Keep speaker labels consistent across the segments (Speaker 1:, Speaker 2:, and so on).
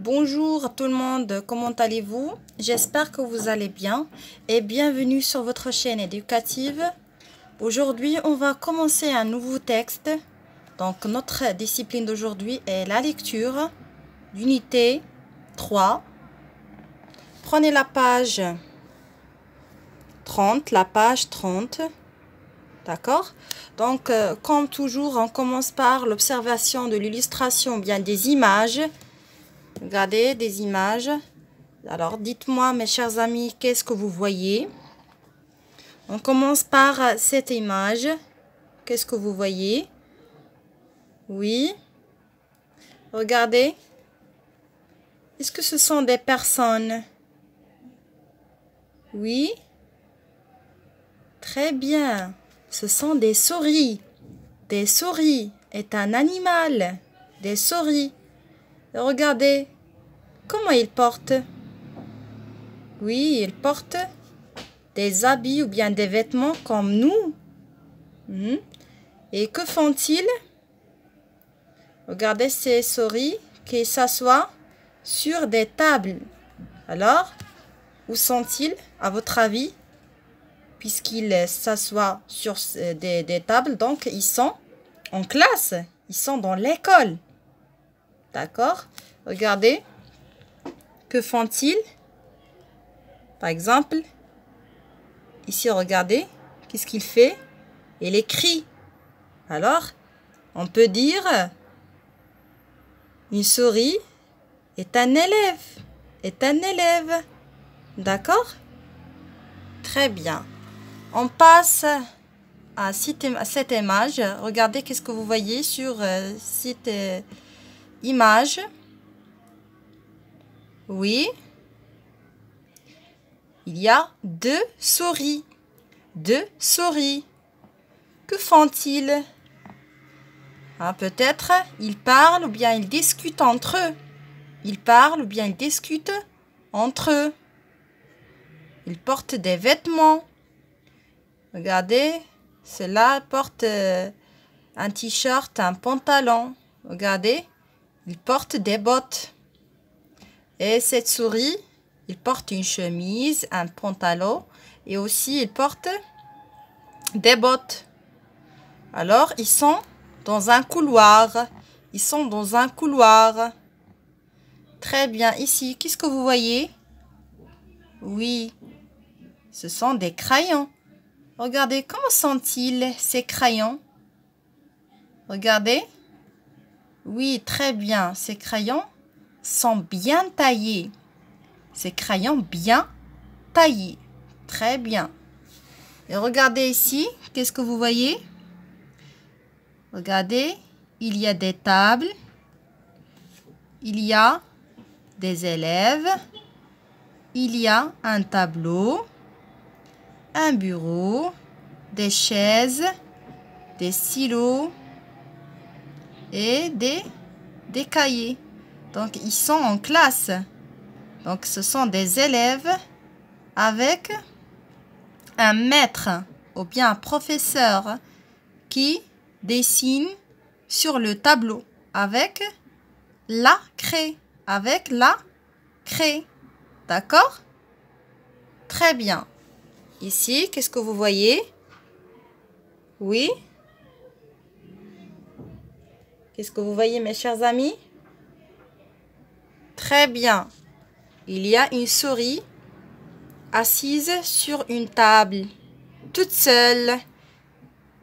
Speaker 1: Bonjour tout le monde, comment allez-vous J'espère que vous allez bien et bienvenue sur votre chaîne éducative. Aujourd'hui, on va commencer un nouveau texte. Donc, notre discipline d'aujourd'hui est la lecture, d'unité 3. Prenez la page 30, la page 30. D'accord Donc, euh, comme toujours, on commence par l'observation de l'illustration, bien des images Regardez des images. Alors, dites-moi, mes chers amis, qu'est-ce que vous voyez On commence par cette image. Qu'est-ce que vous voyez Oui. Regardez. Est-ce que ce sont des personnes Oui. Très bien. Ce sont des souris. Des souris est un animal. Des souris. Regardez, Comment ils portent Oui, ils portent des habits ou bien des vêtements comme nous. Hmm? Et que font-ils Regardez ces souris qui s'assoient sur des tables. Alors, où sont-ils, à votre avis Puisqu'ils s'assoient sur euh, des tables, donc ils sont en classe, ils sont dans l'école. D'accord Regardez. Que font-ils Par exemple, ici, regardez, qu'est-ce qu'il fait Il écrit. Alors, on peut dire une souris est un élève, est un élève. D'accord Très bien. On passe à cette image. Regardez qu'est-ce que vous voyez sur cette euh, euh, image. Oui. Il y a deux souris. Deux souris. Que font-ils ah, Peut-être ils parlent ou bien ils discutent entre eux. Ils parlent ou bien ils discutent entre eux. Ils portent des vêtements. Regardez, celle-là porte euh, un t-shirt, un pantalon. Regardez, il porte des bottes. Et cette souris, il porte une chemise, un pantalon et aussi il porte des bottes. Alors, ils sont dans un couloir. Ils sont dans un couloir. Très bien. Ici, qu'est-ce que vous voyez Oui, ce sont des crayons. Regardez, comment sont-ils ces crayons Regardez. Oui, très bien. Ces crayons sont bien taillés. Ces crayons bien taillés. Très bien. Et regardez ici, qu'est-ce que vous voyez Regardez, il y a des tables, il y a des élèves, il y a un tableau, un bureau, des chaises, des silos et des, des cahiers. Donc, ils sont en classe. Donc, ce sont des élèves avec un maître ou bien un professeur qui dessine sur le tableau avec la craie. Avec la craie. D'accord Très bien. Ici, qu'est-ce que vous voyez Oui Qu'est-ce que vous voyez, mes chers amis Très bien. Il y a une souris assise sur une table, toute seule.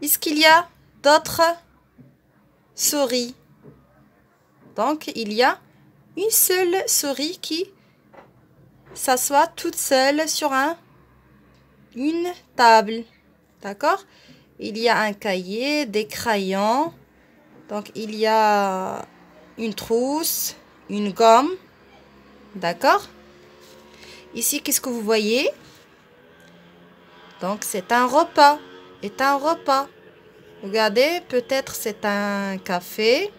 Speaker 1: Est-ce qu'il y a d'autres souris Donc, il y a une seule souris qui s'assoit toute seule sur un, une table. D'accord Il y a un cahier, des crayons. Donc, il y a une trousse, une gomme. D'accord Ici, qu'est-ce que vous voyez Donc, c'est un repas. C'est un repas. Regardez, peut-être c'est un café.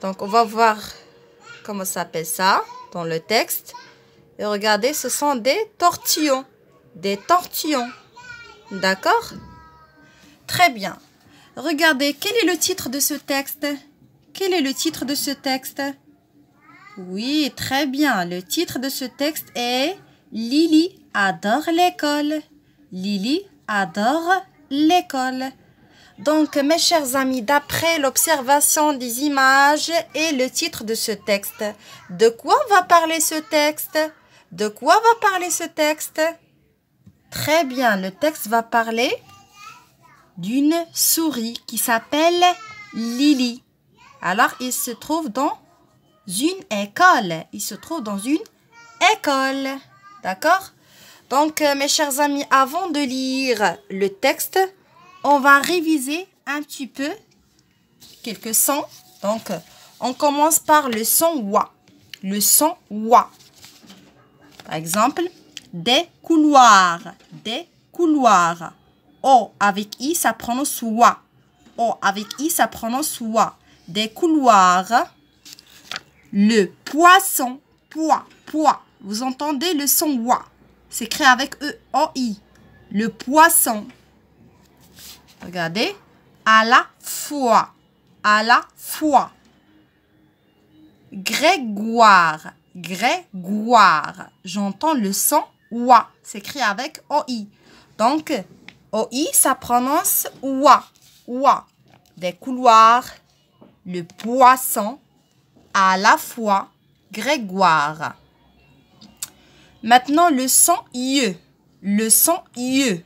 Speaker 1: Donc, on va voir comment s'appelle ça dans le texte. Et regardez, ce sont des tortillons. Des tortillons. D'accord Très bien. Regardez, quel est le titre de ce texte Quel est le titre de ce texte oui, très bien. Le titre de ce texte est Lily adore l'école. Lily adore l'école. Donc, mes chers amis, d'après l'observation des images et le titre de ce texte, de quoi va parler ce texte De quoi va parler ce texte Très bien, le texte va parler d'une souris qui s'appelle Lily. Alors, il se trouve dans une école. Il se trouve dans une école. D'accord Donc, euh, mes chers amis, avant de lire le texte, on va réviser un petit peu quelques sons. Donc, on commence par le son wa. Le son wa. Par exemple, des couloirs. Des couloirs. O avec i, ça prononce wa. O avec i, ça prononce wa. Des couloirs le poisson. Poids, poids. Vous entendez le son wa. C'est écrit avec E-O-I. Le poisson. Regardez. À la fois. À la fois. Grégoire. Grégoire. J'entends le son wa. C'est écrit avec i. Donc, i, ça prononce wa. Wa. Des couloirs. Le poisson à la fois Grégoire. Maintenant, le son IE. Le son IE.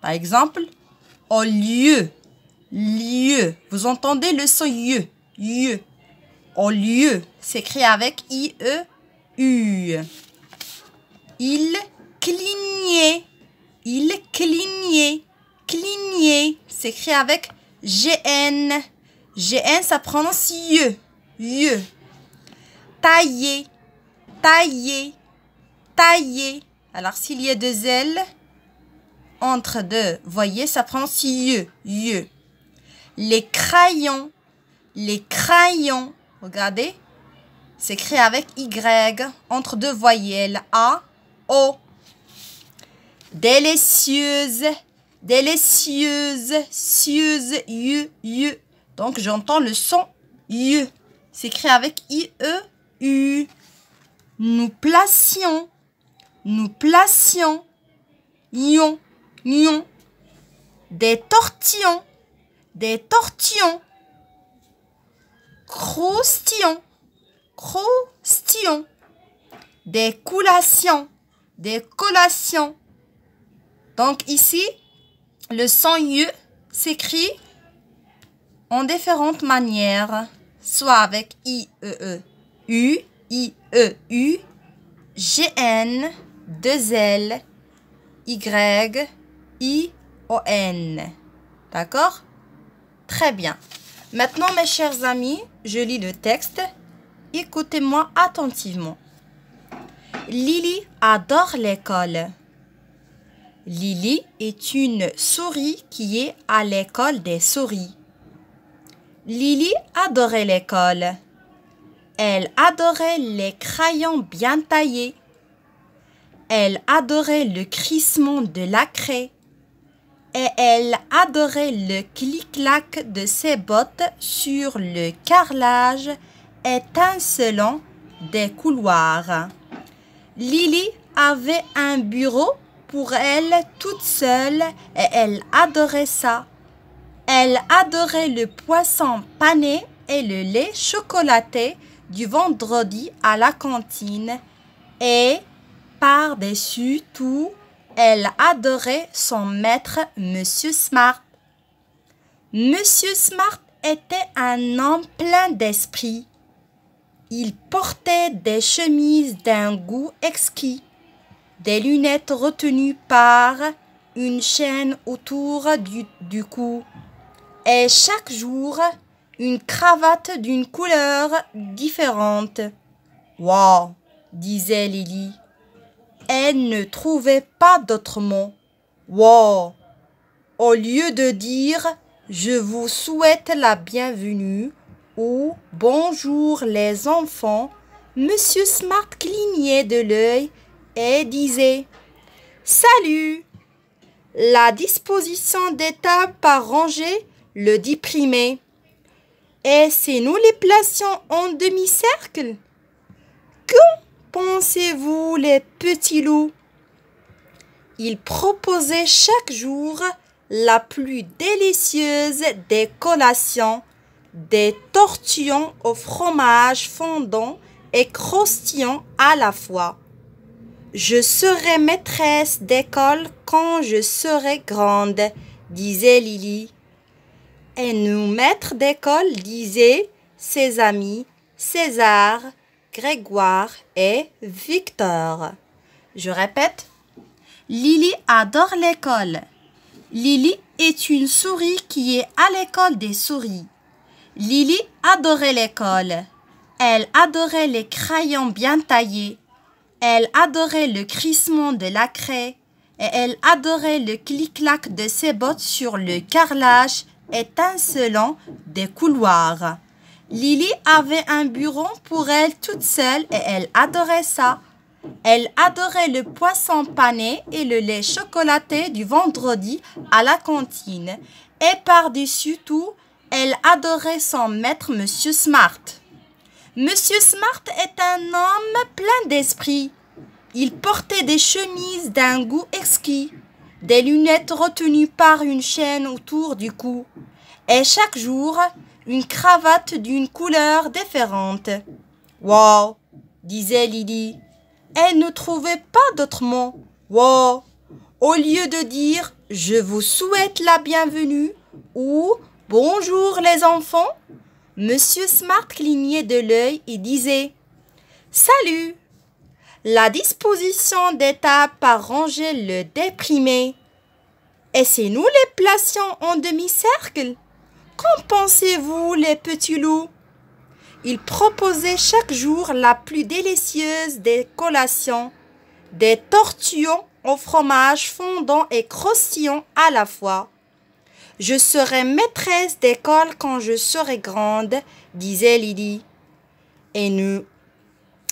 Speaker 1: Par exemple, au lieu. Lieu. Vous entendez le son IE. IE. Au lieu. S'écrit avec IE. U. Il clignait. Il clignait. Clignait. S'écrit avec GN. GN, ça prononce IE. Yeux. taillé, taillé. taillé. Alors, s'il y a deux L entre deux, voyez, ça prend yeux, yeux. Les crayons, les crayons. Regardez, c'est créé avec Y, entre deux voyelles, A, O. Délicieuse, délicieuse, cieuse yu, yu. Donc, j'entends le son yu. S'écrit avec I-E-U. Nous placions. Nous placions. Ion. Ion. Des tortillons. Des tortillons. Croustillons. Croustillons. Des collations. Des collations. Donc ici, le sang e s'écrit en différentes manières soit avec I-E-E-U, I-E-U, G-N, 2L, Y, I-O-N. D'accord Très bien. Maintenant, mes chers amis, je lis le texte. Écoutez-moi attentivement. Lily adore l'école. Lily est une souris qui est à l'école des souris. Lily adorait l'école. Elle adorait les crayons bien taillés. Elle adorait le crissement de la craie. Et elle adorait le clic-clac de ses bottes sur le carrelage étincelant des couloirs. Lily avait un bureau pour elle toute seule et elle adorait ça. Elle adorait le poisson pané et le lait chocolaté du vendredi à la cantine et, par-dessus tout, elle adorait son maître, Monsieur Smart. Monsieur Smart était un homme plein d'esprit. Il portait des chemises d'un goût exquis, des lunettes retenues par une chaîne autour du, du cou et chaque jour une cravate d'une couleur différente. Wow, disait Lily. Elle ne trouvait pas d'autre mot. Wow. Au lieu de dire je vous souhaite la bienvenue ou bonjour les enfants, Monsieur Smart clignait de l'œil et disait Salut La disposition des tables par rangée le déprimé. Et si nous les placions en demi-cercle, que pensez-vous les petits loups Ils proposaient chaque jour la plus délicieuse des collations, des tortillons au fromage fondant et croustillant à la fois. Je serai maîtresse d'école quand je serai grande, disait Lily. Et nos maîtres d'école disaient ses amis César, Grégoire et Victor. Je répète. Lily adore l'école. Lily est une souris qui est à l'école des souris. Lily adorait l'école. Elle adorait les crayons bien taillés. Elle adorait le crissement de la craie. Et elle adorait le clic-clac de ses bottes sur le carrelage étincelant des couloirs. Lily avait un bureau pour elle toute seule et elle adorait ça. Elle adorait le poisson pané et le lait chocolaté du vendredi à la cantine. Et par-dessus tout, elle adorait son maître, Monsieur Smart. Monsieur Smart est un homme plein d'esprit. Il portait des chemises d'un goût exquis des lunettes retenues par une chaîne autour du cou, et chaque jour une cravate d'une couleur différente. Wow, disait Lily. Elle ne trouvait pas d'autre mot. Wow. Au lieu de dire je vous souhaite la bienvenue ou bonjour les enfants, Monsieur Smart clignait de l'œil et disait Salut la disposition tables par ranger le déprimé. Et si nous les placions en demi-cercle, qu'en pensez-vous les petits loups Ils proposaient chaque jour la plus délicieuse des collations, des tortillons au fromage fondant et croustillant à la fois. Je serai maîtresse d'école quand je serai grande, disait Lily. Et nous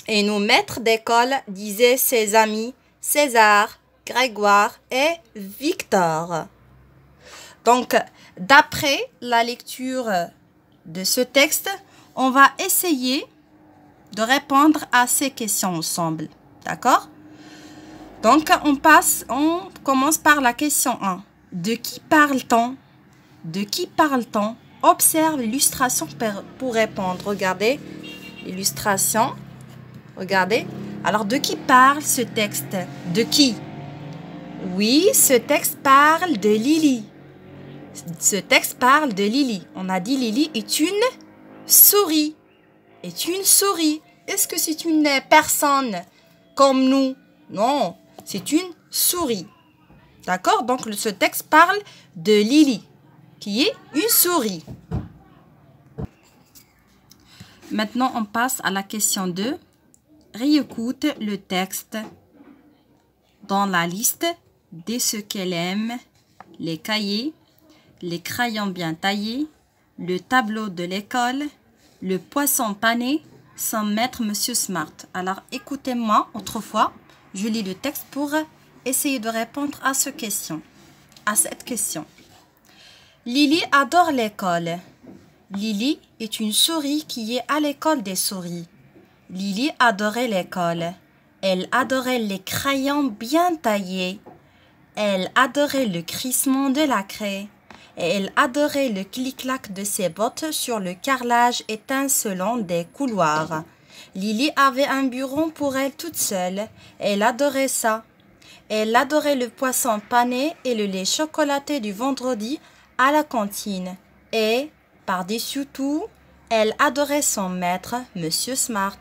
Speaker 1: et nos maîtres d'école disaient ses amis César, Grégoire et Victor. Donc, d'après la lecture de ce texte, on va essayer de répondre à ces questions ensemble. D'accord Donc, on, passe, on commence par la question 1. De qui parle-t-on De qui parle-t-on Observe l'illustration pour répondre. Regardez l'illustration. Regardez. Alors, de qui parle ce texte De qui Oui, ce texte parle de Lily. Ce texte parle de Lily. On a dit Lily est une souris. Est une souris. Est-ce que c'est une personne comme nous Non, c'est une souris. D'accord Donc, ce texte parle de Lily, qui est une souris. Maintenant, on passe à la question 2 réécoute le texte dans la liste de ce qu'elle aime, les cahiers, les crayons bien taillés, le tableau de l'école, le poisson pané, sans mettre Monsieur Smart. Alors écoutez-moi autrefois, je lis le texte pour essayer de répondre à, question, à cette question. Lily adore l'école. Lily est une souris qui est à l'école des souris. Lily adorait l'école. Elle adorait les crayons bien taillés. Elle adorait le crissement de la craie. Et elle adorait le clic-clac de ses bottes sur le carrelage étincelant des couloirs. Lily avait un bureau pour elle toute seule. Elle adorait ça. Elle adorait le poisson pané et le lait chocolaté du vendredi à la cantine. Et, par-dessus tout, elle adorait son maître, Monsieur Smart.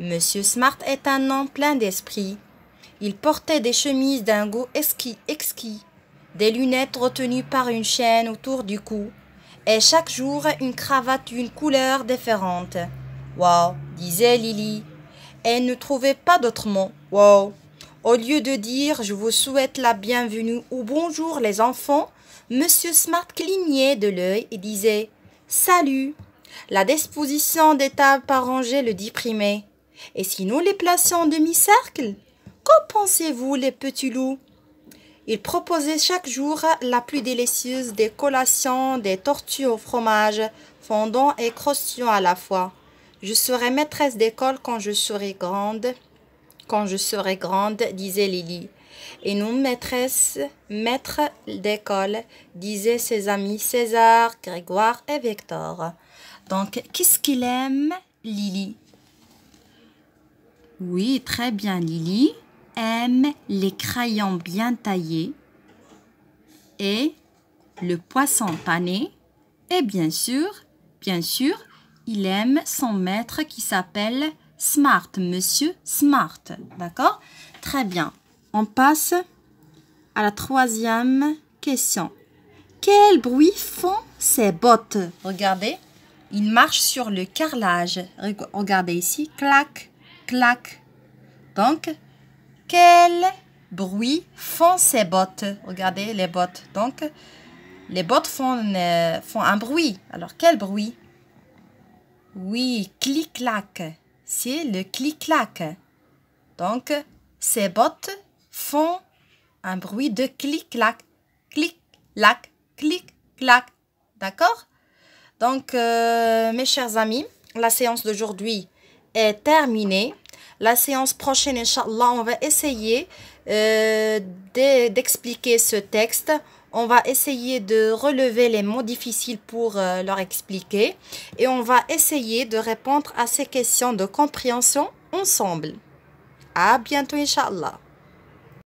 Speaker 1: Monsieur Smart est un homme plein d'esprit. Il portait des chemises d'un goût exquis, exquis, des lunettes retenues par une chaîne autour du cou, et chaque jour une cravate d'une couleur différente. Wow, disait Lily. Elle ne trouvait pas d'autre mot. Wow. Au lieu de dire je vous souhaite la bienvenue ou bonjour les enfants, Monsieur Smart clignait de l'œil et disait Salut. La disposition des tables par rangée le déprimait. Et si nous les plaçons en demi-cercle, qu'en pensez-vous, les petits loups Il proposait chaque jour la plus délicieuse des collations, des tortues au fromage, fondant et croustillant à la fois. Je serai maîtresse d'école quand je serai grande. Quand je serai grande, disait Lily. Et nous, maîtresse, maître d'école, disaient ses amis César, Grégoire et Victor. Donc, qu'est-ce qu'il aime, Lily Oui, très bien, Lily aime les crayons bien taillés et le poisson pané. Et bien sûr, bien sûr, il aime son maître qui s'appelle Smart, Monsieur Smart. D'accord Très bien. On passe à la troisième question. Quel bruit font ces bottes Regardez. Il marche sur le carrelage. Regardez ici, clac, clac. Donc, quel bruit font ces bottes Regardez les bottes. Donc, les bottes font, euh, font un bruit. Alors, quel bruit Oui, clic-clac. C'est le clic-clac. Donc, ces bottes font un bruit de clic-clac, clic-clac, clic-clac. D'accord donc, euh, mes chers amis, la séance d'aujourd'hui est terminée. La séance prochaine, Inch'Allah, on va essayer euh, d'expliquer ce texte. On va essayer de relever les mots difficiles pour euh, leur expliquer. Et on va essayer de répondre à ces questions de compréhension ensemble. À bientôt, Inch'Allah.